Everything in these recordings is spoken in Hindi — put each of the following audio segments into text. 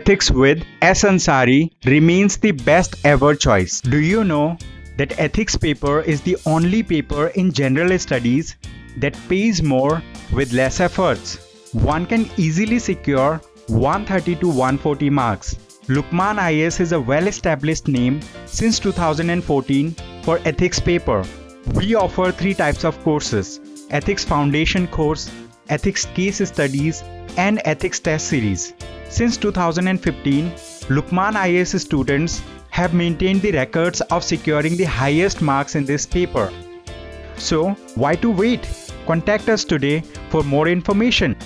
Ethics with S. Ansari remains the best ever choice. Do you know that ethics paper is the only paper in general studies that pays more with less efforts? One can easily secure 130 to 140 marks. Lukman IS is a well-established name since 2014 for ethics paper. We offer three types of courses, Ethics Foundation course, Ethics Case Studies and Ethics Test Series. Since 2015, Lukman IAS students have maintained the records of securing the highest marks in this paper. So, why to wait? Contact us today for more information.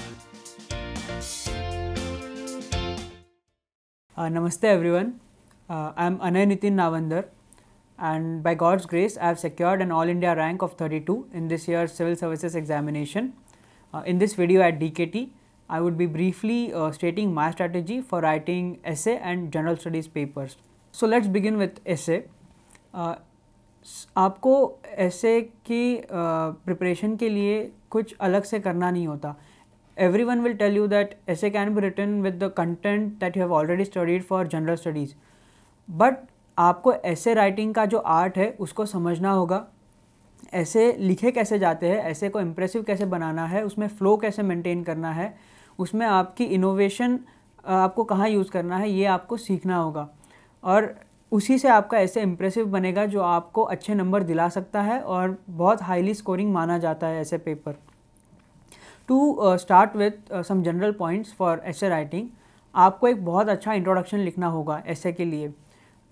Uh, namaste everyone. Uh, I am Anay Nitin Navandar and by God's grace I have secured an All India rank of 32 in this year's Civil Services examination. Uh, in this video at DKT, I would be briefly uh, stating my strategy for writing essay and general studies papers. So let's begin with essay. Uh, आपको ऐसे की uh, preparation के लिए कुछ अलग से करना नहीं होता everyone will tell you that essay can be written with the content that you have already studied for general studies but आपको ऐसे राइटिंग का जो आर्ट है उसको समझना होगा ऐसे लिखे कैसे जाते हैं ऐसे को इम्प्रेसिव कैसे बनाना है उसमें फ़्लो कैसे मेंटेन करना है उसमें आपकी इनोवेशन आपको कहाँ यूज़ करना है ये आपको सीखना होगा और उसी से आपका ऐसे इम्प्रेसिव बनेगा जो आपको अच्छे नंबर दिला सकता है और बहुत हाईली स्कोरिंग माना जाता है essay paper to start with some general points for essay writing आपको एक बहुत अच्छा इंट्रोडक्शन लिखना होगा ऐसे के लिए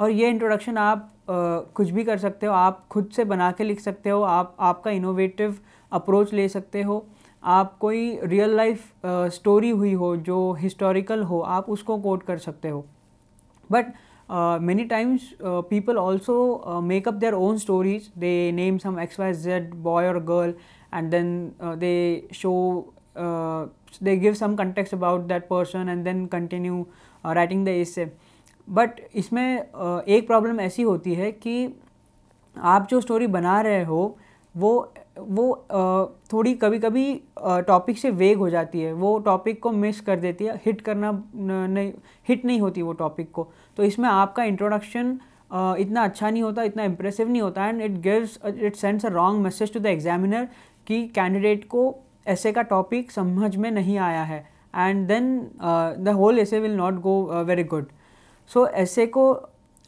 और ये इंट्रोडक्शन आप uh, कुछ भी कर सकते हो आप खुद से बना के लिख सकते हो आप आपका इनोवेटिव अप्रोच ले सकते हो आप कोई रियल लाइफ स्टोरी हुई हो जो हिस्टोरिकल हो आप उसको कोट कर सकते हो but many times people also make up their own stories they name some X Y Z boy और girl and then they show they give some context about that person and then continue writing the is but इसमें एक प्रॉब्लम ऐसी होती है कि आप जो स्टोरी बना रहे हो वो वो थोड़ी कभी कभी टॉपिक से वेग हो जाती है वो टॉपिक को मिस कर देती है हिट करना नहीं हिट नहीं होती वो टॉपिक को तो इसमें आपका इंट्रोडक्शन इतना अच्छा नहीं होता इतना इम्प्रेसिव नहीं होता and it gives it sends a wrong message to the examiner कि कैंडिडेट को ऐसे का टॉपिक समझ में नहीं आया है and then the whole essay will not go very good so essay को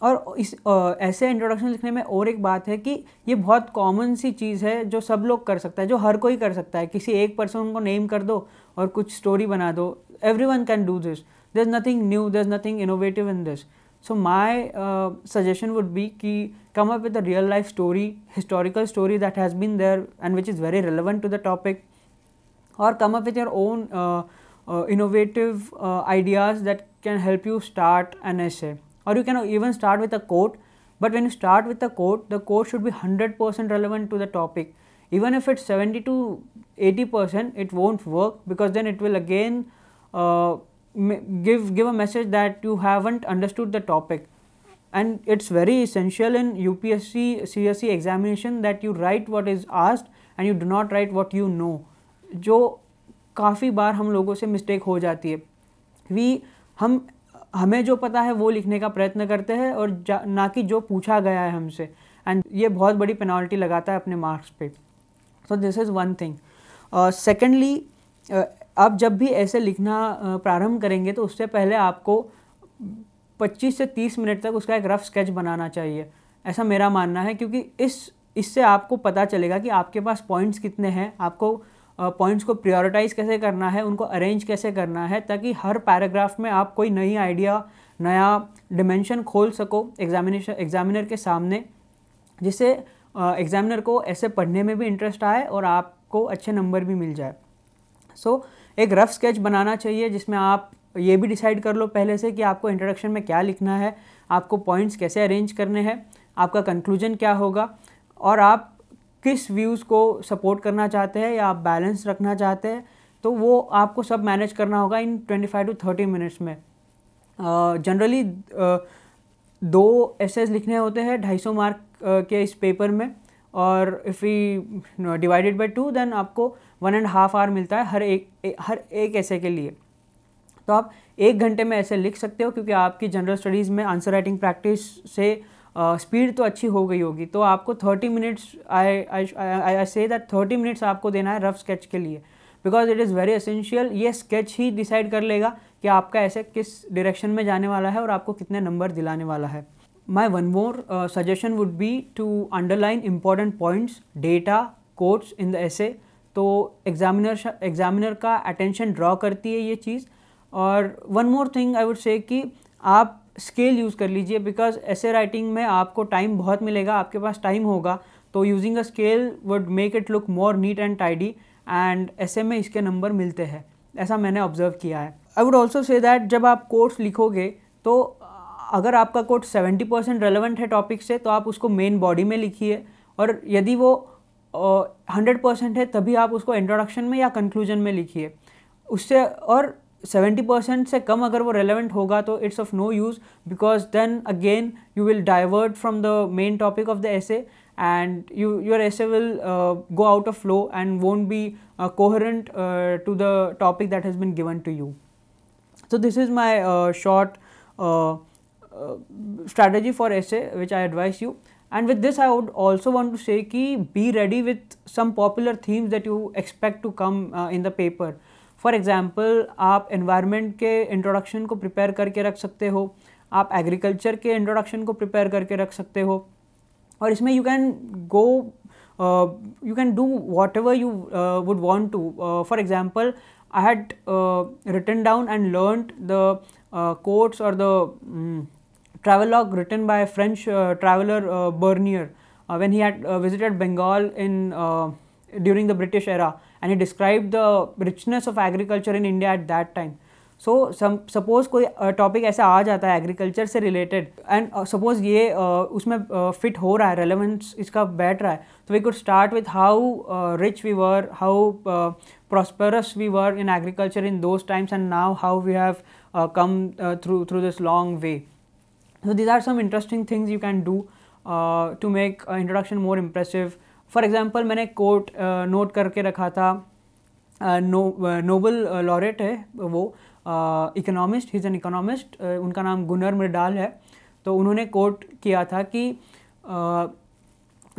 और इस ऐसे इंट्रोडक्शन लिखने में और एक बात है कि ये बहुत कॉमन सी चीज़ है जो सब लोग कर सकता है जो हर कोई कर सकता है किसी एक पर्सन को नेम कर दो और कुछ स्टोरी बना दो everyone can do this there is nothing new there is nothing innovative in this so my suggestion would be कि come up with a real life story historical story that has been there and which is very relevant to the topic और come up with your own innovative ideas that can help you start an essay or you can even start with a quote but when you start with a quote the quote should be 100% relevant to the topic even if it's 70 to 80 percent it won't work because then it will again uh, give give a message that you haven't understood the topic and it's very essential in UPSC CSE examination that you write what is asked and you do not write what you know जो काफ़ी बार हम लोगों से मिस्टेक हो जाती है वी हम हमें जो पता है वो लिखने का प्रयत्न करते हैं और ना कि जो पूछा गया है हमसे एंड ये बहुत बड़ी पेनाल्टी लगाता है अपने मार्क्स पे so this is one thing secondly आप जब भी ऐसे लिखना uh, प्रारंभ करेंगे तो उससे पहले आपको 25 से 30 मिनट तक उसका एक रफ़ स्केच बनाना चाहिए ऐसा मेरा मानना है क्योंकि इस इससे आपको पता चलेगा कि आपके पास पॉइंट्स कितने हैं आपको पॉइंट्स को प्रायोरिटाइज कैसे करना है उनको अरेंज कैसे करना है ताकि हर पैराग्राफ में आप कोई नई आइडिया नया डिमेंशन खोल सको एग्जामिनेशन एग्जामिनर के सामने जिससे एग्जामिनर को ऐसे पढ़ने में भी इंटरेस्ट आए और आपको अच्छे नंबर भी मिल जाए सो so, एक रफ़ स्केच बनाना चाहिए जिसमें आप ये भी डिसाइड कर लो पहले से कि आपको इंट्रोडक्शन में क्या लिखना है आपको पॉइंट्स कैसे अरेंज करने हैं आपका कंक्लूजन क्या होगा और आप किस व्यूज़ को सपोर्ट करना चाहते हैं या आप बैलेंस रखना चाहते हैं तो वो आपको सब मैनेज करना होगा इन 25 टू 30 मिनट्स में जनरली दो एसेज लिखने होते हैं ढाई सौ मार्क के इस पेपर में और if you divided by two then आपको वन एंड हाफ आवर मिलता है हर एक ए, हर एक ऐसे के लिए तो आप एक घंटे में ऐसे लिख सकते हो क्योंकि आपकी जनरल स्टडीज़ में आंसर राइटिंग प्रैक्टिस से स्पीड तो अच्छी हो गई होगी तो आपको thirty minutes I I I say that thirty minutes आपको देना है रफ स्केच के लिए because it is very essential ये स्केच ही डिसाइड कर लेगा कि आपका ऐसे किस डायरेक्शन में जाने वाला है और आपको कितने नंबर दिलाने वाला है my one more suggestion would be to underline important points data data in the essay तो एग्जामिनर एग्जामिनर का अटेंशन ड्रॉ करती है ये चीज़ और one more thing I would say कि आप स्केल यूज़ कर लीजिए बिकॉज ऐसे राइटिंग में आपको टाइम बहुत मिलेगा आपके पास टाइम होगा तो using a scale would make it look more neat and tidy and essay में इसके नंबर मिलते हैं ऐसा मैंने ऑब्जर्व किया है I would also say that जब आप कोर्स लिखोगे तो अगर आपका कोर्स सेवेंटी परसेंट रेलिवेंट है टॉपिक से तो आप उसको मेन बॉडी में लिखिए और यदि वो हंड्रेड परसेंट है तभी आप उसको इंट्रोडक्शन में या कंक्लूजन में लिखिए उससे और 70% percent से कम अगर वो रेलेवेंट होगा तो it's of no use because then again you will divert from the main topic of the essay and you, your essay will uh, go out of flow and won't be uh, coherent uh, to the topic that has been given to you. So, this is my short strategy for essay which I advise you and with this I would also want to say ki be ready with some popular themes that you expect to come in the paper. For example आप इन्वायरमेंट के इंट्रोडक्शन को प्रिपेयर करके रख सकते हो आप एग्रीकल्चर के इंट्रोडक्शन को प्रिपेयर करके रख सकते हो और इसमें you can go you can do whatever you would want to for example I had written down and learn the quotes or the log written by French traveller Bernier when he had visited Bengal in during the British era and he described the richness of agriculture in India at that time. So suppose कोई टॉपिक ऐसा आ जाता है एग्रीकल्चर से रिलेटेड एंड सपोज ये उसमें फिट हो रहा है रेलेवेंस इसका बैठ रहा है तो we could start with how rich we were how prosperous we were in agriculture in those times and now how we have come through through this long way so these are some interesting things you can do to make uh, introduction more impressive for example मैंने कोर्ट नोट uh, करके रखा था नोबल uh, लॉरेट uh, है वो economist his is an economist उनका नाम गुनर मृडाल है तो उन्होंने कोट किया था कि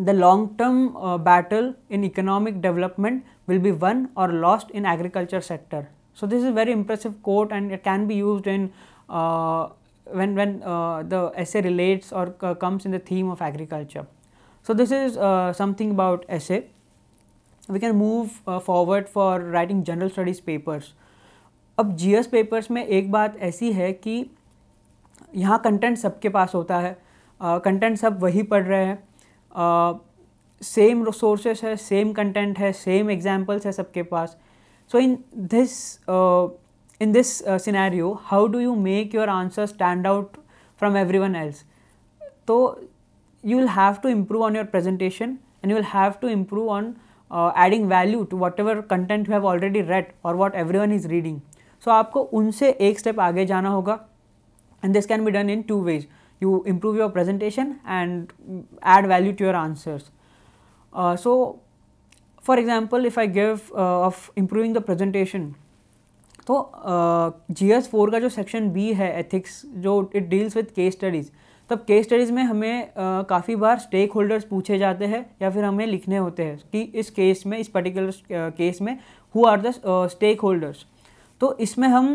the long term battle in economic development will be won or lost in agriculture sector so this is very impressive quote and it can be be in in uh, the when relates or comes in the theme of agriculture so this is uh, something about essay we can move uh, forward for writing general studies papers अब जी एस पेपर्स में एक बात ऐसी है कि यहाँ कंटेंट सबके पास होता है कंटेंट uh, सब वही पढ़ रहे हैं सेम रिसोर्सेस है सेम कंटेंट है सेम एग्जाम्पल्स है सबके पास so in this in this scenario how do you make your answer stand out from one else तो you will have to improve on your presentation and you will have to improve on uh, adding value to whatever content you have already read or what everyone is reading. So आपको उनसे एक step आगे जाना होगा and this can be done in two ways. You improve your presentation and add value to your answers. Uh, so for example, if I give uh, of improving the presentation, तो uh, GS four का जो section B है ethics, जो it deals with case studies. तब केस स्टडीज़ में हमें काफ़ी बार स्टेक होल्डर्स पूछे जाते हैं या फिर हमें लिखने होते हैं कि इस केस में इस पर्टिकुलर केस में who are the stakeholders तो इसमें हम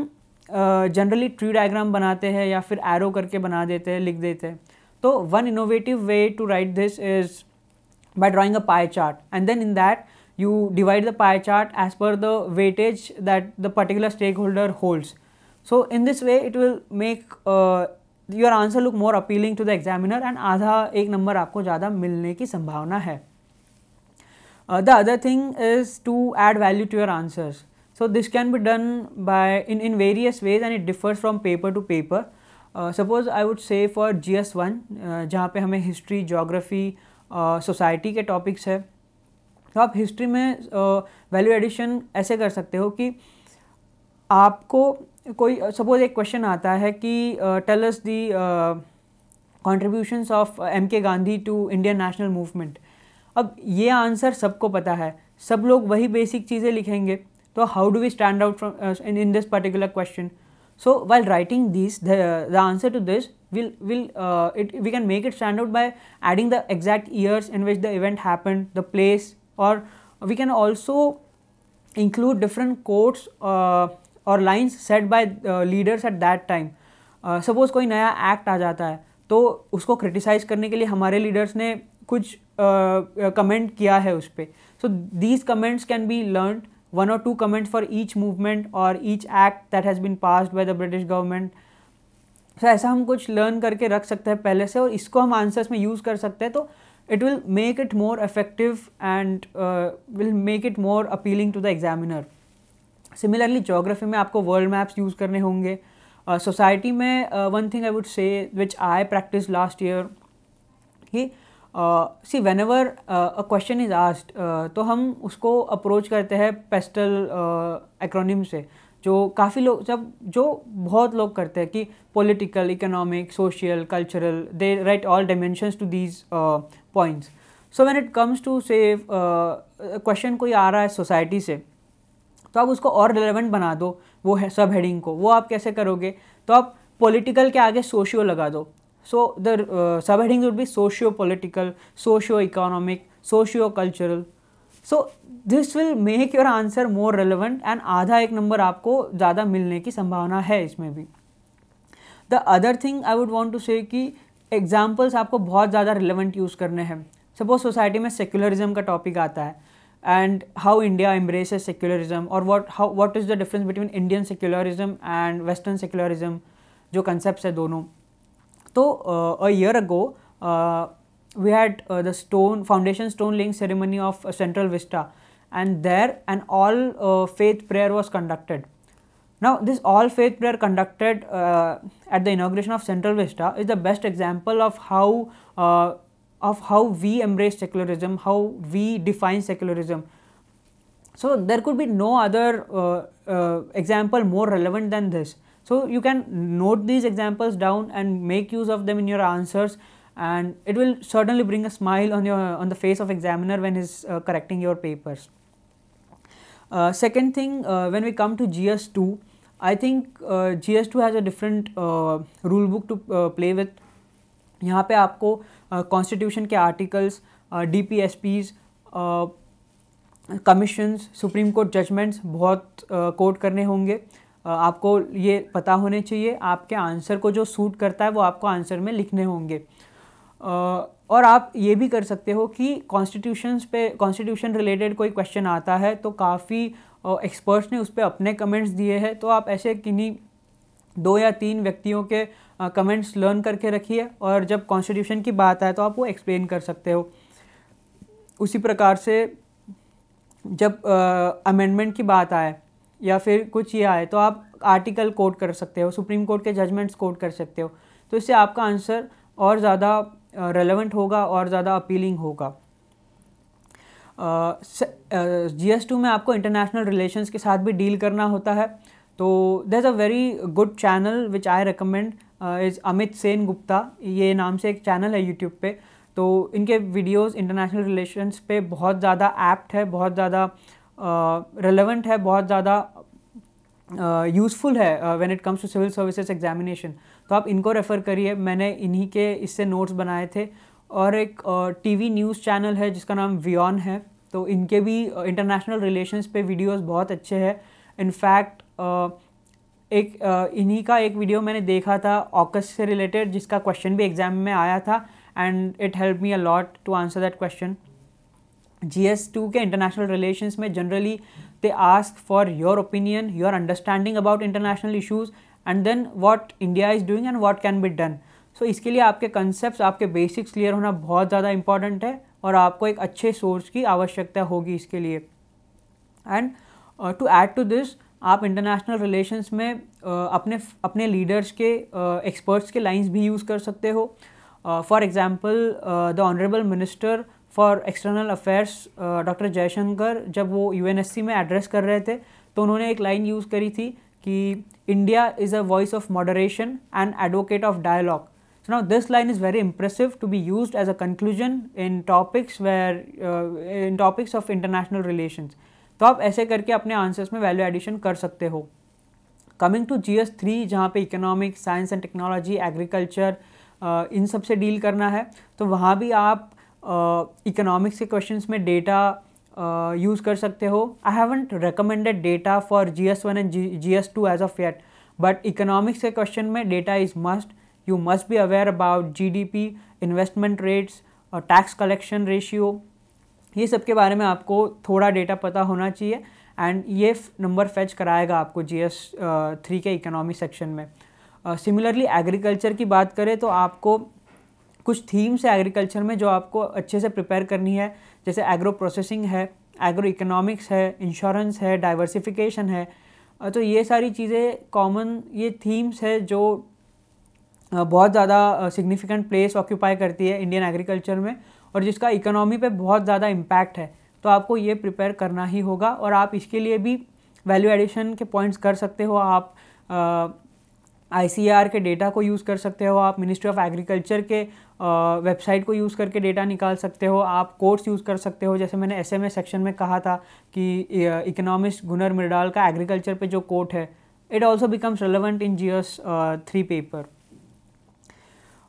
जनरली ट्री डायग्राम बनाते हैं या फिर एरो करके बना देते हैं लिख देते हैं तो one innovative way to write this is by drawing a pie chart and then in that you divide the pie chart as per the weightage that the particular stakeholder holds so in this way it will make your answer look more appealing to the examiner and आधा एक नंबर आपको ज़्यादा मिलने की संभावना है the other thing is to add value to your answers so this can be done by in in various ways and it differs from paper to paper suppose I would say for G S one जहाँ पे हमें हिस्ट्री जोग्राफी सोसाइटी के टॉपिक्स है तो आप हिस्ट्री में वैल्यू uh, एडिशन ऐसे कर सकते हो कि आपको कोई सपोज एक क्वेश्चन आता है कि tell us the contributions of M K Gandhi to Indian national movement अब ये आंसर सबको पता है सब लोग वही बेसिक चीज़ें लिखेंगे तो how do we stand out from in in this particular question so while writing this the answer to this will will it we can make it stand out by adding the exact years in which the event happen the place or we can also include different quotes or lines said by leaders at that time suppose कोई नया एक्ट आ जाता है तो उसको क्रिटिसाइज़ करने के लिए हमारे लीडर्स ने कुछ कमेंट uh, uh किया है उस पर so these comments can be learn one or two comments for each movement or each act that has been passed by the British government so ऐसा हम कुछ लर्न करके रख सकते हैं पहले से और इसको हम आंसर्स में यूज़ कर सकते हैं तो it will make it more effective and will make it more appealing to the examiner similarly geography में आपको वर्ल्ड मैप्स यूज़ करने होंगे सोसाइटी uh, में one thing I would say which I practice last year कि see whenever a question is asked तो हम उसको अप्रोच करते हैं पेस्टल एक्रोनिम uh, से जो काफ़ी लोग जब जो बहुत लोग करते हैं कि political economic social cultural they write all dimensions to these points so when it comes to say question कोई आ रहा है सोसाइटी से तो आप उसको और रिलेवेंट बना दो वो है सब हेडिंग को वो आप कैसे करोगे तो आप पॉलिटिकल के आगे सोशियो लगा दो so the subheading would be socio political socio economic socio cultural so this will make your answer more relevant and आधा एक नंबर आपको ज़्यादा मिलने की संभावना है इसमें भी the other thing I would want to say कि एग्जाम्पल्स आपको बहुत ज़्यादा रिलेवेंट यूज़ करने हैं सपोज सोसाइटी में सेक्युलरिज्म का टॉपिक आता है and how India embraces secularism or what how what is the difference between Indian secularism and Western secularism जो concepts है दोनों तो uh, a year ago uh, we had uh, the stone foundation stone laying ceremony of Central Vista and there an all faith prayer was conducted. Now this all faith prayer conducted at the inauguration of Central Vista is the best example of how of how we embrace secularism, how we define secularism. So, there could be no other uh, uh, example more relevant than this. So, you can note these examples down and make use of them in your answers and it will certainly bring a smile on your on the face of examiner when he's uh, correcting your papers. Uh, second thing uh, when we come to GS2, I think uh, GS2 has a different rule book to play with. यहाँ पे आपको कॉन्स्टिट्यूशन के articles D P S Ps commissions supreme court judgements बहुत कोर्ट करने होंगे आपको ये पता होने चाहिए आपके आंसर को जो सूट करता है वो आपको आंसर में लिखने होंगे और आप ये भी कर सकते हो कि कॉन्स्टिट्यूशंस पे कॉन्स्टिट्यूशन रिलेटेड कोई क्वेश्चन आता है तो काफ़ी एक्सपर्ट्स ने उस पर अपने कमेंट्स दिए हैं तो आप ऐसे किन्हीं दो या तीन व्यक्तियों के कमेंट्स लर्न करके रखिए और जब कॉन्स्टिट्यूशन की बात आए तो आप वो एक्सप्लेन कर सकते हो उसी प्रकार से जब अमेंडमेंट की बात आए या फिर कुछ ये आए तो आप आर्टिकल कोट कर सकते हो सुप्रीम कोर्ट के जजमेंट्स कोट कर सकते हो तो इससे आपका आंसर और ज़्यादा रेलेवेंट होगा और ज़्यादा अपीलिंग होगा जी एस टू में आपको इंटरनेशनल रिलेशंस के साथ भी डील करना होता है तो there is a very good channel which I recommend is Amit Sen Gupta ये नाम से एक चैनल है यूट्यूब पे तो इनके वीडियोस इंटरनेशनल रिलेशंस पे बहुत ज़्यादा एप्ट है बहुत ज़्यादा रेलेवेंट uh, है बहुत ज़्यादा यूज़फुल uh, है when it comes to civil services examination तो आप इनको रेफ़र करिए मैंने इन्हीं के इससे नोट्स बनाए थे और एक टीवी न्यूज़ चैनल है जिसका नाम वियॉन है तो इनके भी इंटरनेशनल uh, रिलेशंस पे वीडियोस बहुत अच्छे हैं इनफैक्ट एक इन्हीं का एक वीडियो मैंने देखा था ऑकस से रिलेटेड जिसका क्वेश्चन भी एग्जाम में आया था and it help me a lot to answer that question G S two के इंटरनेशनल रिलेशन में generally they ask for your opinion your understanding about international issues and then what India is doing and what can be done so इसके लिए आपके कंसेप्ट आपके बेसिक्स क्लियर होना बहुत ज़्यादा इंपॉर्टेंट है और आपको एक अच्छे सोर्स की आवश्यकता होगी इसके लिए and to add to this आप इंटरनेशनल रिलेशंस में अपने अपने लीडर्स के एक्सपर्ट्स के लाइंस भी यूज़ कर सकते हो for example the honourable minister for external affairs doctor Jaishankar जब वो यू में एड्रेस कर रहे थे तो उन्होंने एक लाइन यूज़ करी थी कि India is a voice of moderation and advocate of dialogue So now this line is very impressive to be used as a conclusion in topics where uh, in topics of international relations. तो आप ऐसे करके अपने आंसर्स में वैल्यू एडिशन कर सकते हो coming to G S three जहाँ पे economic science and technology agriculture इन सब से डील करना है तो वहाँ भी आप इकोनॉमिक्स के क्वेश्चन में डेटा यूज़ कर सकते हो I haven't recommended data for G S one and G S two as of yet but economics के क्वेश्चन में data is must you must be aware about G D P investment rates tax collection ratio ये सब के बारे में आपको थोड़ा डेटा पता होना चाहिए एंड ये नंबर फेच कराएगा आपको जी एस थ्री के इकोनॉमी सेक्शन में सिमिलरली uh, एग्रीकल्चर की बात करें तो आपको कुछ थीम्स है एग्रीकल्चर में जो आपको अच्छे से प्रिपेयर करनी है जैसे एग्रो प्रोसेसिंग है एग्रो इकोनॉमिक्स है इंश्योरेंस है डाइवर्सिफिकेशन है तो ये सारी चीज़ें कॉमन ये थीम्स है जो बहुत ज़्यादा सिग्निफिकेंट प्लेस ऑक्यूपाई करती है इंडियन एग्रीकल्चर में और जिसका इकोनॉमी पे बहुत ज़्यादा इम्पैक्ट है तो आपको ये प्रिपेयर करना ही होगा और आप इसके लिए भी वैल्यू एडिशन के पॉइंट्स कर सकते हो आप आई e के डेटा को यूज़ कर सकते हो आप मिनिस्ट्री ऑफ एग्रीकल्चर के वेबसाइट को यूज़ करके डेटा निकाल सकते हो आप कोर्स यूज़ कर सकते हो जैसे मैंने एस सेक्शन में कहा था कि इकोनॉमिस्ट गुनर मिर्डाल का एग्रीकल्चर पे जो कोट है it also becomes relevant in GS S three paper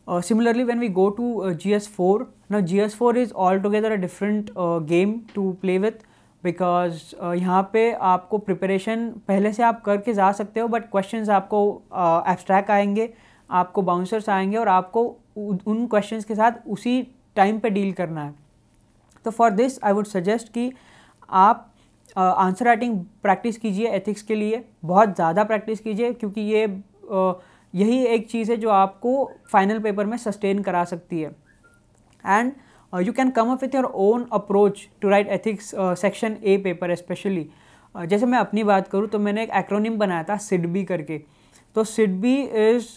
Uh, similarly, when we go to uh, GS4, now GS4 is altogether a different uh, game to play with because uh, यहाँ पे आपको प्रिपरेशन पहले से आप करके जा सकते हो बट क्वेश्चन आपको एब्स्ट्रैक्ट uh, आएंगे आपको बाउंसर्स आएंगे और आपको उन क्वेश्चन के साथ उसी टाइम पे डील करना है तो for this I would suggest कि आप आंसर राइटिंग प्रैक्टिस कीजिए एथिक्स के लिए बहुत ज़्यादा प्रैक्टिस कीजिए क्योंकि ये uh, यही एक चीज़ है जो आपको फाइनल पेपर में सस्टेन करा सकती है and you can come up with your own approach to write ethics section A paper specially जैसे मैं अपनी बात करूँ तो मैंने एक एक्रोनिम बनाया था सिडबी करके तो SIDBI is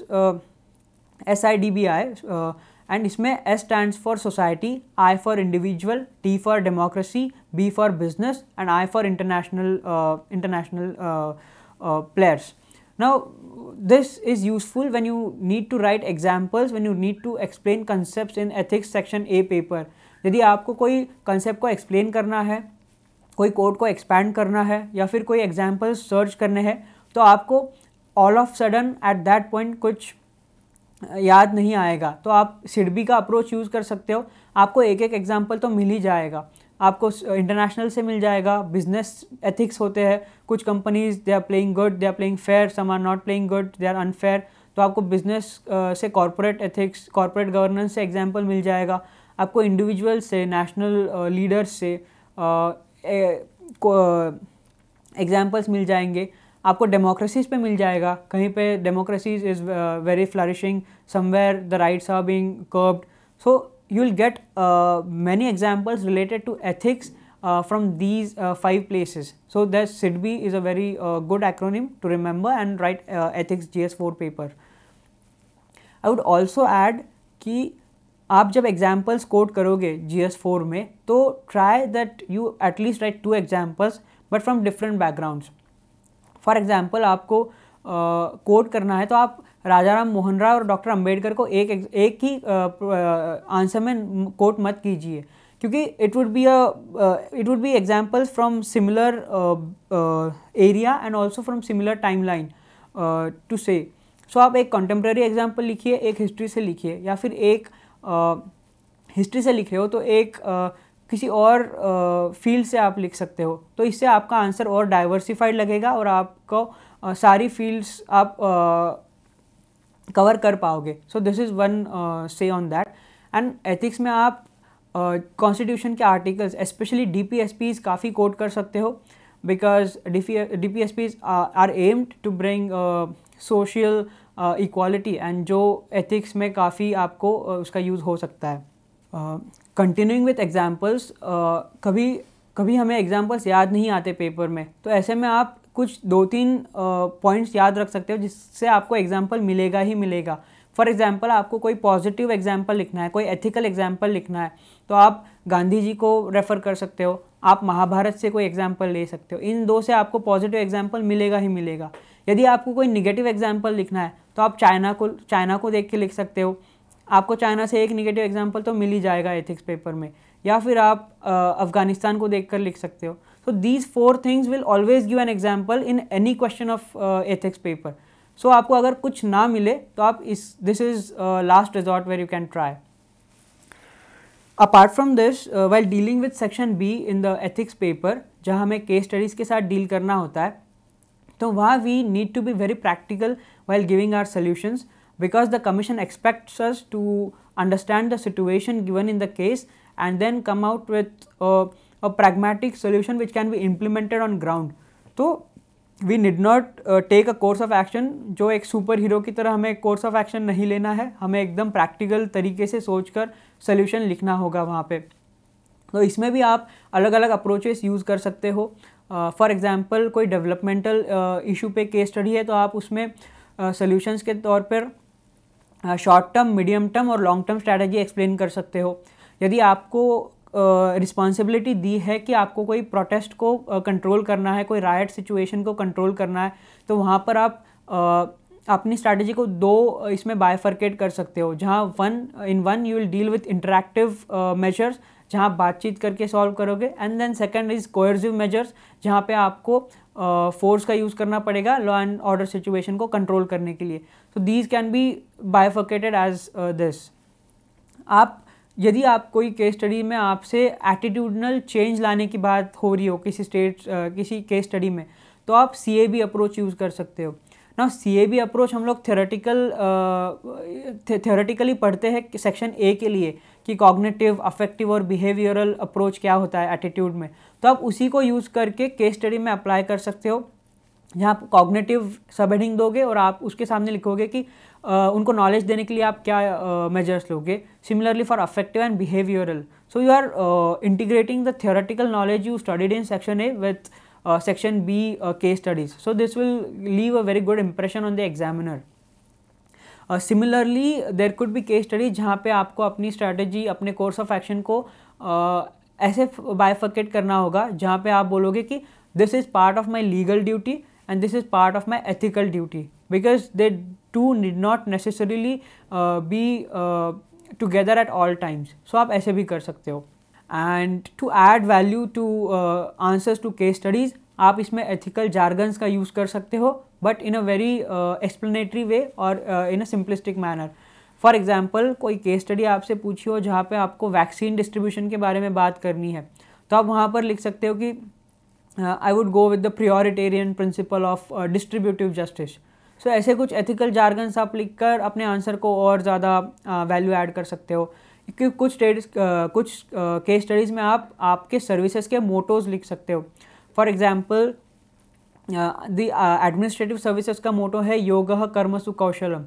S I D B I and इसमें S stand for society I for individual T for democracy B for business and I for international international players Now, this is useful when you need to write examples, when you need to explain concepts in ethics section A paper. यदि आपको कोई कंसेप्ट को एक्सप्लेन करना है कोई कोड को एक्सपैंड करना है या फिर कोई एग्जाम्पल्स सर्च करने हैं तो आपको all of sudden at that point कुछ याद नहीं आएगा तो आप सिडबी का अप्रोच यूज़ कर सकते हो आपको एक एक एग्जाम्पल तो मिल ही जाएगा आपको इंटरनेशनल से मिल जाएगा बिजनेस एथिक्स होते हैं कुछ companies they are playing good they are playing fair some are not playing good they are unfair तो आपको बिजनेस से कॉरपोरेट एथिक्स कॉरपोरेट गवर्नेंस से एग्जाम्पल मिल जाएगा आपको इंडिविजुअल से नेशनल लीडर्स से एग्जाम्पल्स मिल जाएंगे आपको डेमोक्रेसीज पे मिल जाएगा कहीं पे democracies is very flourishing somewhere the rights are being curbed so you will get uh, many examples related to ethics uh, from these uh, five places. So, the SIDBI is a very uh, good acronym to remember and write uh, ethics GS4 paper. I would also add कि आप जब एग्जाम्पल्स कोट करोगे जी एस फोर में तो try that you at least write two examples but from different backgrounds for example आपको कोट करना है तो आप राजाराम मोहन राय और डॉक्टर अंबेडकर को एक एक ही आंसर में कोट मत कीजिए क्योंकि it would be a it would be examples from similar area and also from similar timeline to say so आप एक कंटेम्प्रेरी एग्जाम्पल लिखिए एक हिस्ट्री से लिखिए या फिर एक हिस्ट्री uh, से लिख रहे हो तो एक uh, किसी और फील्ड uh, से आप लिख सकते हो तो इससे आपका आंसर और डाइवर्सिफाइड लगेगा और आपको uh, सारी फील्ड्स आप कवर कर पाओगे so this is one say on that and ethics में आप कॉन्स्टिट्यूशन uh, के articles specially D P S Ps काफ़ी कोट कर सकते हो because D P S Ps are aimed to bring social equality and जो एथिक्स में काफ़ी आपको uh, उसका यूज़ हो सकता है कंटिन्यूइंग विथ एग्जाम्पल्स कभी कभी हमें एग्जाम्पल्स याद नहीं आते पेपर में तो ऐसे में आप कुछ दो तीन पॉइंट्स याद रख सकते हो जिससे आपको एग्जाम्पल मिलेगा ही मिलेगा फॉर एग्जाम्पल आपको कोई पॉजिटिव एग्जाम्पल लिखना है कोई एथिकल एग्जाम्पल लिखना है तो आप गांधी जी को रेफ़र कर सकते हो आप महाभारत से कोई एग्जाम्पल ले सकते हो इन दो से आपको पॉजिटिव एग्जाम्पल मिलेगा ही मिलेगा यदि आपको कोई निगेटिव एग्जाम्पल लिखना है तो आप चाइना को चाइना को देख के लिख सकते हो आपको चाइना से एक निगेटिव एग्जाम्पल तो मिल ही जाएगा एथिक्स पेपर में या फिर आप अफ़गानिस्तान को देख कर लिख सकते हो So these four things will always give an example in any question of uh, ethics paper. So आपको अगर कुछ ना मिले तो this is uh, last resort where you can try. Apart from this, uh, while dealing with section B in the ethics paper, where we case studies के deal करना होता है, we need to be very practical while giving our solutions because the commission expects us to understand the situation given in the case and then come out with uh, a pragmatic solution which can be implemented on ground तो we need not take a course of action जो एक सुपर हीरो की तरह हमें कोर्स ऑफ एक्शन नहीं लेना है हमें एकदम प्रैक्टिकल तरीके से सोच कर सोल्यूशन लिखना होगा वहाँ पे तो इसमें भी आप अलग अलग अप्रोचेस यूज़ कर सकते हो फॉर uh, एग्ज़ाम्पल कोई डेवलपमेंटल इशू uh, पे केस स्टडी है तो आप उसमें सोल्यूशंस uh, के तौर पर शॉर्ट टर्म मीडियम टर्म और लॉन्ग टर्म स्ट्रैटेजी एक्सप्लेन कर सकते हो यदि आपको रिस्पॉन्सिबिलिटी दी है कि आपको कोई प्रोटेस्ट को कंट्रोल uh, करना है कोई राइट सिचुएशन को कंट्रोल करना है तो वहाँ पर आप uh, अपनी स्ट्रैटेजी को दो इसमें बायफर्केट कर सकते हो जहाँ one in one you will deal with interactive measures जहाँ बातचीत करके सॉल्व करोगे and then second is coercive measures जहाँ पे आपको फोर्स uh, का यूज़ करना पड़ेगा लॉ एंड ऑर्डर सिचुएशन को कंट्रोल करने के लिए so these can be bifurcated as this आप यदि आप कोई केस स्टडी में आपसे एटीट्यूडनल चेंज लाने की बात हो रही हो किसी स्टेट किसी केस स्टडी में तो आप C A B approach use कर सकते हो ना सी ए बी अप्रोच हम लोग थेरेटिकल थेरेटिकली पढ़ते हैं सेक्शन ए के लिए कि कॉग्नेटिव अफेक्टिव और बिहेवियरल अप्रोच क्या होता है एटीट्यूड में तो आप उसी को यूज़ करके केस स्टडी में अप्लाई कर सकते हो जहाँ आप कॉग्नेटिव सबहेडिंग दोगे और आप उसके सामने लिखोगे कि उनको नॉलेज देने के लिए आप क्या मेजर्स लोगे similarly for affective and behavioural so you are integrating the theoretical knowledge you studied in section A with section B के studies so this will leave a very good impression on the examiner similarly there could भी केस स्टडीज जहाँ पे आपको अपनी स्ट्रैटेजी अपने कोर्स ऑफ एक्शन को uh, ऐसे बायफकेट करना होगा जहाँ पे आप बोलोगे कि this is part of my legal duty and this is part of my ethical duty because they two need not necessarily be together at all times so आप ऐसे भी कर सकते हो and to add value to answers to case studies आप इसमें एथिकल जार्गन्स का यूज़ कर सकते हो but in a very explanatory way और in a simplistic manner for example कोई केस स्टडी आपसे पूछी हो जहाँ पर आपको वैक्सीन डिस्ट्रीब्यूशन के बारे में बात करनी है तो आप वहाँ पर लिख सकते हो कि I would go with the prioritarian principle of distributive justice so so, ऐसे कुछ एथिकल जार्गन्स आप लिख कर अपने आंसर को और ज़्यादा वैल्यू ऐड कर सकते हो क्योंकि कुछ स्टडीज कुछ केस स्टडीज़ में आप आपके सर्विसेज के मोटोज लिख सकते हो for example the administrative services का मोटो है योग कर्मसु कौशलम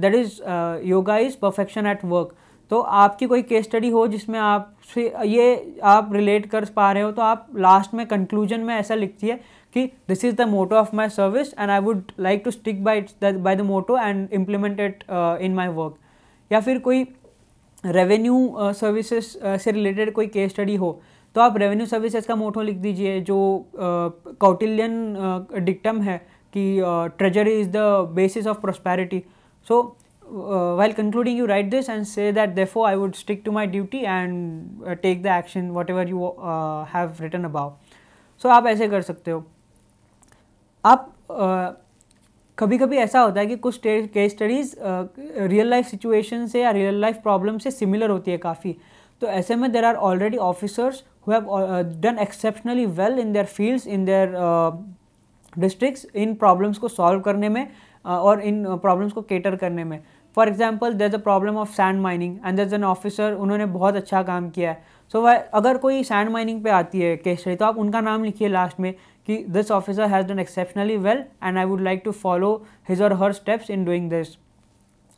that is yoga is perfection at work तो आपकी कोई केस स्टडी हो जिसमें आप ये आप रिलेट कर पा रहे हो तो आप लास्ट में कंक्लूजन में ऐसा लिखती है कि this is the motto of my service and I would like to stick by by the motto and implemented in my work या फिर कोई रेवेन्यू सर्विसेज uh, uh, से रिलेटेड कोई केस स्टडी हो तो आप रेवेन्यू सर्विसेज का मोटो लिख दीजिए जो कौटिल्यन uh, डिक्टम है कि treasury is the basis of prosperity so well concluding you write this and say that therefore I would stick to my duty and take the action whatever you have written written so आप ऐसे कर सकते हो आप कभी कभी ऐसा होता है कि कुछ case studies real life situation से या रियल लाइफ प्रॉब्लम से सिमिलर होती है काफ़ी तो ऐसे में there are already officers who have done exceptionally well in their fields in their districts in problems को सॉल्व करने में uh, और इन प्रॉब्लम्स को केटर करने में for example there a problem of sand mining and there an officer उन्होंने बहुत अच्छा काम किया है सो so, वह अगर कोई सैंड माइनिंग पे आती है केस स्टडी तो आप उनका नाम लिखिए लास्ट में कि this officer has done exceptionally well and I would like to follow his और her steps in doing this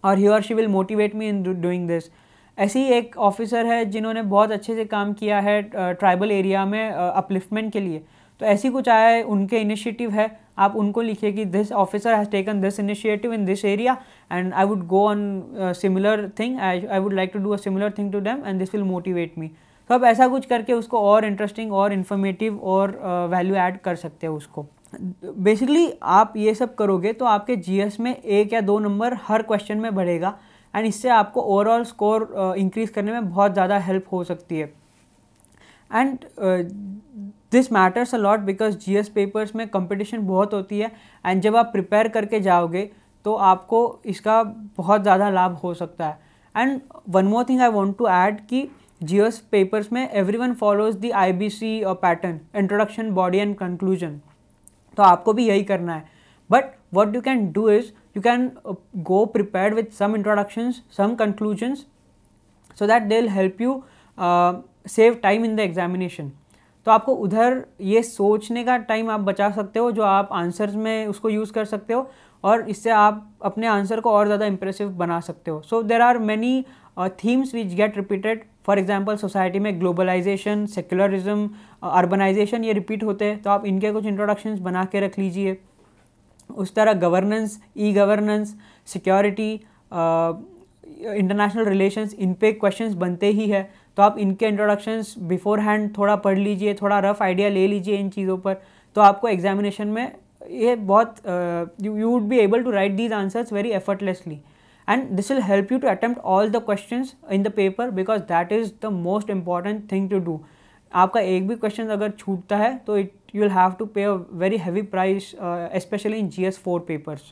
और ही और she will motivate me in doing this ऐसी एक ऑफिसर है जिन्होंने बहुत अच्छे से काम किया है ट्राइबल एरिया में अपलिफ्टमेंट के लिए तो ऐसी कुछ आया है उनके इनिशिएटिव है आप उनको लिखिए कि this officer has taken this initiative in this area and I would go on similar thing I I would like to do a similar thing to them and this will motivate me तो आप ऐसा कुछ करके उसको और इंटरेस्टिंग और इन्फॉर्मेटिव और वैल्यू ऐड कर सकते हो उसको बेसिकली आप ये सब करोगे तो आपके जी में एक या दो नंबर हर क्वेश्चन में बढ़ेगा एंड इससे आपको ओवरऑल स्कोर इंक्रीज करने में बहुत ज़्यादा हेल्प हो सकती है and this matters a lot because S papers में कंपटीशन बहुत होती है एंड जब आप प्रिपेयर करके जाओगे तो आपको इसका बहुत ज़्यादा लाभ हो सकता है and one more thing I want to add कि जीएस पेपर्स में everyone follows the B और pattern introduction body and conclusion तो आपको भी यही करना है but what you can do is you can go prepare with some introductions some conclusions so that they help you save time in the examination तो आपको उधर ये सोचने का टाइम आप बचा सकते हो जो आप आंसर्स में उसको यूज़ कर सकते हो और इससे आप अपने आंसर को और ज़्यादा इम्प्रेसिव बना सकते हो so there are many themes which get repeated for example society में ग्लोबलाइजेशन सेक्युलरिज्म अर्बनाइजेशन ये रिपीट होते हैं तो आप इनके कुछ इंट्रोडक्शन बना के रख लीजिए उस तरह governance e governance security international relations इन पे क्वेश्चंस बनते ही है तो आप इनके इंट्रोडक्शंस बिफोर हैंड थोड़ा पढ़ लीजिए थोड़ा रफ आइडिया ले लीजिए इन चीज़ों पर तो आपको एग्जामिनेशन में ये बहुत you would be able to write these answers very effortlessly and this will help you to attempt all the questions in the paper because that is the most important thing to do आपका एक भी क्वेश्चन अगर छूटता है तो it you will have to pay a very heavy especially in G S four papers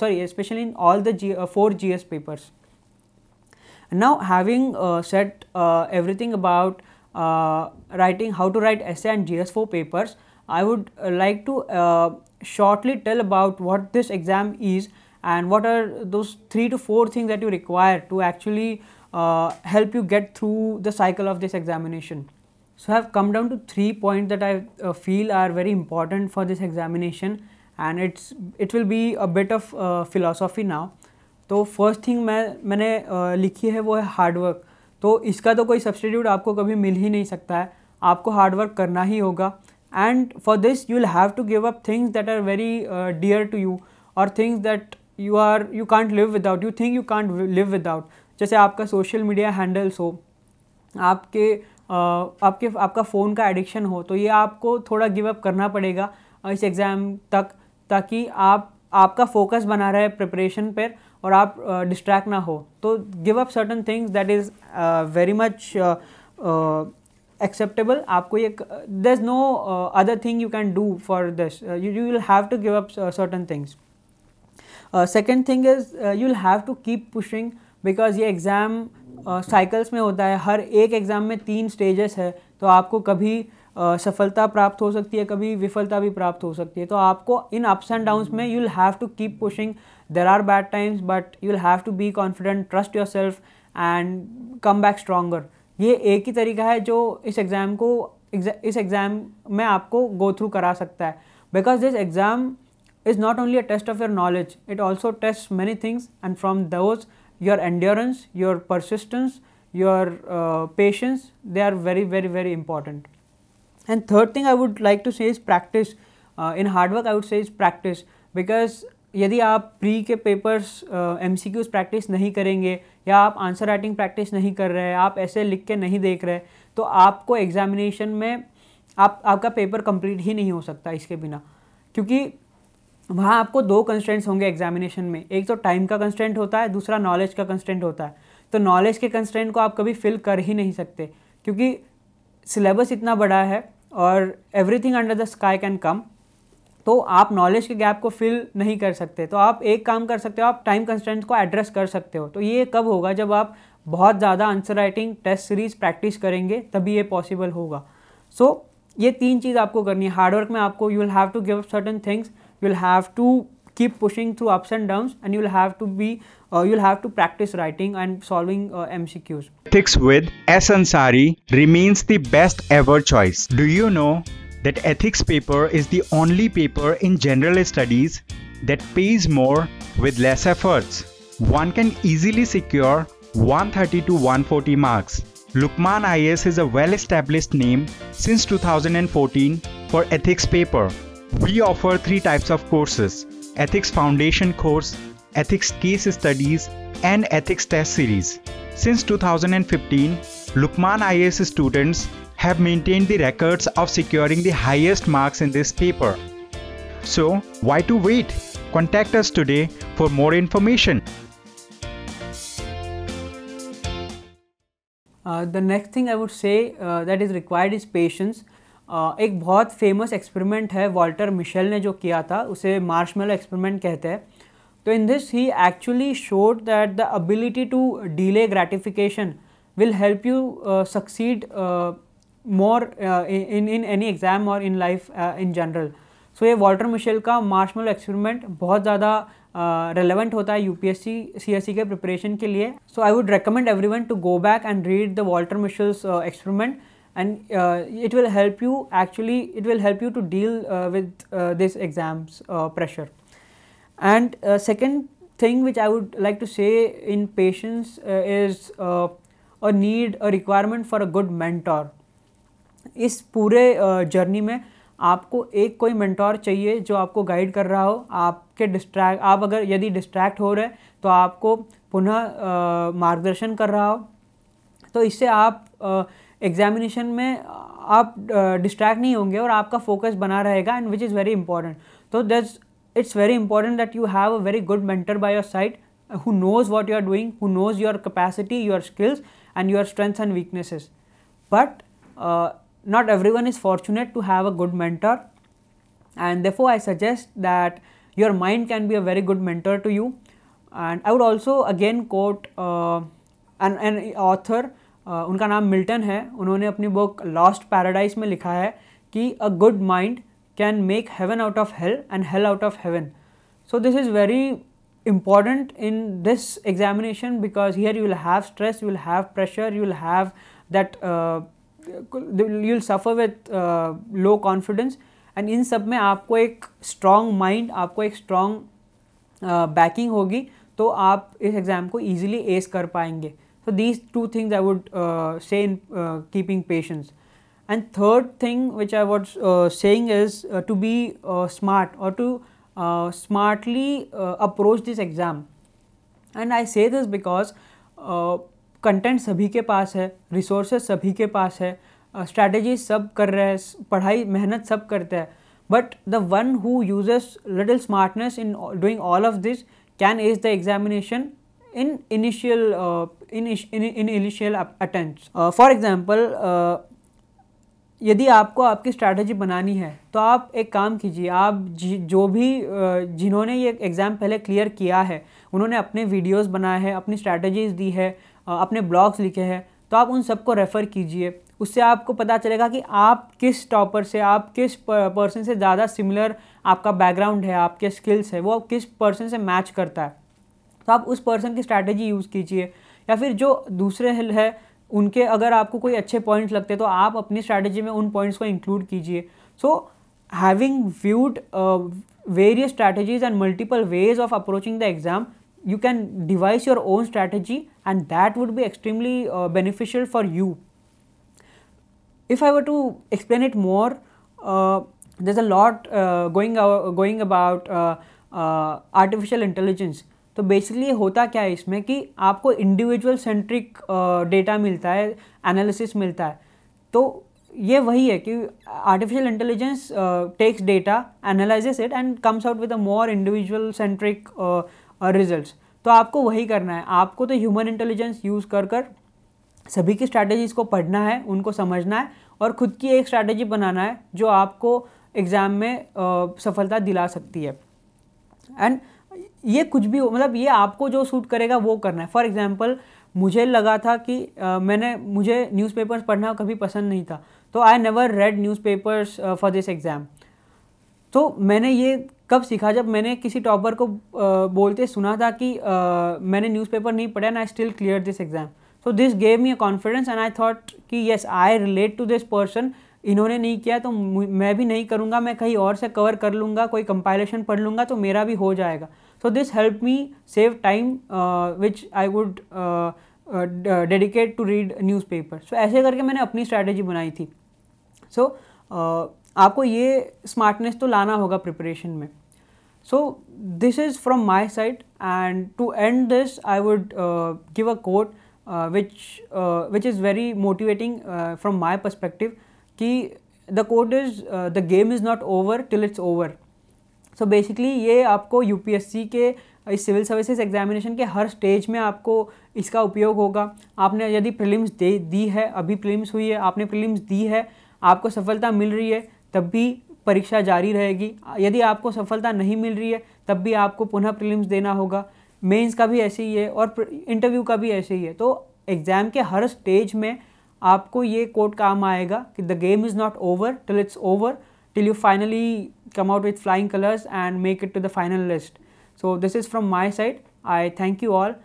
sorry specially in all the G four now having uh, said uh, everything about uh, writing how to write essay and gs4 papers i would like to shortly tell about what this exam is and what are those three to four things that you require to actually uh, help you get through the cycle of this examination. So, I have come down to three points that I uh, feel are very important for this examination and it's it will be a bit of uh, philosophy now. So first thing I've written is hard work. So तो इसका तो कोई सब्सटीट्यूट आपको कभी मिल ही नहीं सकता है आपको हार्डवर्क करना ही होगा and for this you will have to give up things that are very dear to you और things you are you can't live without you think you can't live without जैसे आपका सोशल मीडिया हैंडल्स हो आपके आपके आपका फ़ोन का एडिक्शन हो तो ये आपको थोड़ा गिव अप करना पड़ेगा इस एग्ज़ाम तक ताकि आप आपका फोकस बना रहे प्रिपरेशन पर और आप डिस्ट्रैक्ट ना हो तो give up certain things that is very much acceptable आपको ये there is no other thing you can do for this you will have to give up certain things second thing is you will have to keep pushing because ये एग्ज़ाम साइकिल्स uh, में होता है हर एक एग्ज़ाम में तीन स्टेजेस है तो आपको कभी uh, सफलता प्राप्त हो सकती है कभी विफलता भी प्राप्त हो सकती है तो आपको इन अप्स एंड डाउन्स में you will have to keep pushing there are bad times but you will have to be confident trust yourself and come back stronger ये एक ही तरीका है जो इस एग्ज़ाम को इस एग्ज़ाम में आपको गो थ्रू करा सकता है because this exam is not only a test of your knowledge, it also tests many things and from those your endurance, your persistence, your uh, patience, they are very, very, very important. And third thing I would like to say is practice. Uh, in hard work I would say is practice because यदि आप प्री के papers M C Qs practice नहीं करेंगे या आप आंसर राइटिंग प्रैक्टिस नहीं कर रहे आप ऐसे लिख के नहीं देख रहे तो आपको एग्जामिनेशन में आप आपका पेपर कंप्लीट ही नहीं हो सकता इसके बिना क्योंकि वहाँ आपको दो कंस्टेंट्स होंगे एग्जामिनेशन में एक तो टाइम का कंस्टेंट होता है दूसरा नॉलेज का कंस्टेंट होता है तो नॉलेज के कंस्टेंट को आप कभी फिल कर ही नहीं सकते क्योंकि सिलेबस इतना बड़ा है और everything under the sky can come तो आप नॉलेज के गैप को फिल नहीं कर सकते तो आप एक काम कर सकते हो आप टाइम कंस्टेंट को एड्रेस कर सकते हो तो ये कब होगा जब आप बहुत ज़्यादा answer writing test series practice करेंगे तभी ये पॉसिबल होगा सो so, ये तीन चीज़ आपको करनी है हार्डवर्क में आपको you will have to give certain things you'll have to keep pushing through ups and downs and you'll have to be uh, you'll have to practice writing and solving uh, mcqs ethics with s ansari remains the best ever choice do you know that ethics paper is the only paper in general studies that pays more with less efforts one can easily secure 130 to 140 marks Lukman IS is a well-established name since 2014 for ethics paper we offer three types of courses Ethics Foundation course, Ethics Case Studies, and Ethics Test Series. Since 2015, Lukman IAS students have maintained the records of securing the highest marks in this paper. So, why to wait? Contact us today for more information. Uh, the next thing I would say uh, that is required is patience एक बहुत फेमस एक्सपेरिमेंट है वॉल्टर मिशेल ने जो किया था उसे मार्शमेलो एक्सपेरिमेंट कहते हैं तो in this he actually showed that the ability to delay gratification will help you succeed more in in any exam और in life in general so ये वॉल्टर मिशेल का मार्शमेलो एक्सपेरिमेंट बहुत ज़्यादा रेलेवेंट होता है यू पी एस के प्रिपरेशन के लिए so I would recommend everyone to go back and read the Walter Mischel's experiment and uh, it will help you actually it will help you to deal uh, with uh, this exams uh, pressure and uh, second thing which i would like to say in patience uh, is uh, a need a requirement for a good mentor इस पूरे जर्नी में आपको एक कोई मेंटोर चाहिए जो आपको गाइड कर रहा हो आपके डिस्ट्रैक्ट आप अगर यदि डिस्ट्रैक्ट हो रहे तो आपको पुनः मार्गदर्शन कर रहा हो तो इससे आप एग्जामिनेशन में आप डिस्ट्रैक्ट नहीं होंगे और आपका फोकस बना रहेगा and which is very important तो दस it's very important that you have a very good mentor by your side who knows what you are doing who knows your capacity your skills and your strengths and weaknesses but not everyone is fortunate to have a good mentor and therefore I suggest that your mind can be a very good mentor to you and I would also again quote an author उनका नाम मिल्टन है उन्होंने अपनी बुक लॉस्ट पैराडाइज में लिखा है कि a good mind can make heaven out of hell and hell out of heaven so this is very important in this examination because here you will have stress you will have pressure you will have that you will suffer with low confidence and in सब में आपको एक स्ट्रांग माइंड आपको एक स्ट्रांग बैकिंग uh, होगी तो आप इस एग्ज़ाम को ईजिली एस कर पाएंगे So these two things I would uh, say in uh, keeping patience. And third thing which I was uh, saying is to be smart or to smartly approach this exam. And I say this because content सभी के पास है, resources सभी के पास है, strategies सब कर रहे हैं, पढ़ाई मेहनत सब But the one who uses little smartness in doing all of this can ace the examination in initial uh, in, in, in initial attempts. Uh, for example, uh, यदि आपको आपकी स्ट्रैटेजी बनानी है तो आप एक काम कीजिए आप जो भी uh, जिन्होंने ये एग्ज़ाम पहले क्लियर किया है उन्होंने अपने वीडियोस बनाए हैं अपनी स्ट्रैटेजीज दी है uh, अपने ब्लॉग्स लिखे हैं तो आप उन सबको रेफ़र कीजिए उससे आपको पता चलेगा कि आप किस टॉपर से आप किस पर्सन से ज़्यादा सिमिलर आपका बैकग्राउंड है आपके स्किल्स है वो किस पर्सन से मैच करता है तो आप उस पर्सन की स्ट्रैटेजी यूज़ कीजिए या फिर जो दूसरे हिल है उनके अगर आपको कोई अच्छे पॉइंट्स लगते हैं तो आप अपनी स्ट्रैटेजी में उन पॉइंट्स को इंक्लूड कीजिए so having viewed various strategies and multiple ways of approaching the exam you can devise your own strategy and that would be extremely beneficial for you if I were to explain it more that going going about artificial intelligence तो बेसिकली होता क्या है इसमें कि आपको इंडिविजुअल सेंट्रिक डेटा मिलता है एनालिसिस मिलता है तो ये वही है कि artificial intelligence takes data analyses it and comes out with a more individual centric results तो आपको वही करना है आपको तो ह्यूमन इंटेलिजेंस यूज़ कर कर सभी की स्ट्रैटेजीज को पढ़ना है उनको समझना है और ख़ुद की एक स्ट्रैटेजी बनाना है जो आपको एग्ज़ाम में uh, सफलता दिला सकती है एंड ये कुछ भी मतलब ये आपको जो सूट करेगा वो करना है फॉर एग्ज़ाम्पल मुझे लगा था कि आ, मैंने मुझे न्यूज़पेपर्स पढ़ना कभी पसंद नहीं था तो I never read newspapers for this exam तो मैंने ये कब सीखा जब मैंने किसी टॉपर को आ, बोलते सुना था कि आ, मैंने न्यूज़पेपर नहीं पढ़ा and I still clear this exam so this gave me a confidence and I thought कि yes I relate to this person इन्होंने नहीं किया तो मैं भी नहीं करूँगा मैं कहीं और से कवर कर लूँगा कोई कंपाइलेशन पढ़ लूँगा तो मेरा भी हो जाएगा So this helped me save time uh, which I would uh, uh, dedicate to read newspaper. So aise karke maine apni strategy banayi thi So uh, aapko ye smartness to lana hoga preparation mein So this is from my side and to end this I would uh, give a quote uh, which uh, which is very motivating uh, from my perspective ki the quote is uh, the game is not over till it's over. So so basically ये आपको यू के इस सिविल सर्विसेज एग्जामिनेशन के हर स्टेज में आपको इसका उपयोग होगा आपने यदि प्रीलिम्स दे दी है अभी प्रीलिम्स हुई है आपने प्रीलिम्स दी है आपको सफलता मिल रही है तब भी परीक्षा जारी रहेगी यदि आपको सफलता नहीं मिल रही है तब भी आपको पुनः प्रीलिम्स देना होगा मेंस का भी ऐसे ही है और इंटरव्यू का भी ऐसे ही है तो एग्ज़ाम के हर स्टेज में आपको ये कोट काम आएगा कि the game is not over till it's over till you finally come out with flying colors and make it to the final list. So this is from my side. I thank you all